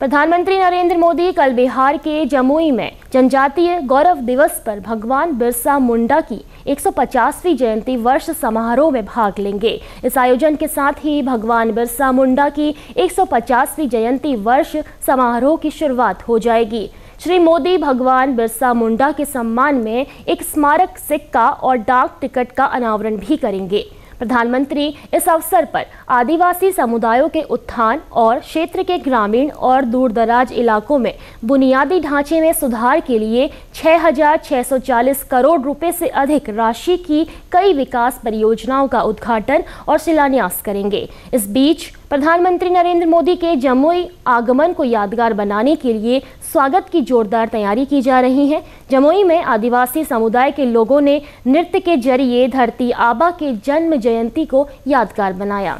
प्रधानमंत्री नरेंद्र मोदी कल बिहार के जमुई में जनजातीय गौरव दिवस पर भगवान बिरसा मुंडा की 150वीं जयंती वर्ष समारोह में भाग लेंगे इस आयोजन के साथ ही भगवान बिरसा मुंडा की 150वीं जयंती वर्ष समारोह की शुरुआत हो जाएगी श्री मोदी भगवान बिरसा मुंडा के सम्मान में एक स्मारक सिक्का और डाक टिकट का अनावरण भी करेंगे प्रधानमंत्री इस अवसर पर आदिवासी समुदायों के उत्थान और क्षेत्र के ग्रामीण और दूरदराज इलाकों में बुनियादी ढांचे में सुधार के लिए 6,640 करोड़ रुपए से अधिक राशि की कई विकास परियोजनाओं का उद्घाटन और शिलान्यास करेंगे इस बीच प्रधानमंत्री नरेंद्र मोदी के जमुई आगमन को यादगार बनाने के लिए स्वागत की जोरदार तैयारी की जा रही है जमुई में आदिवासी समुदाय के लोगों ने नृत्य के जरिए धरती आबा के जन्म जयंती को यादगार बनाया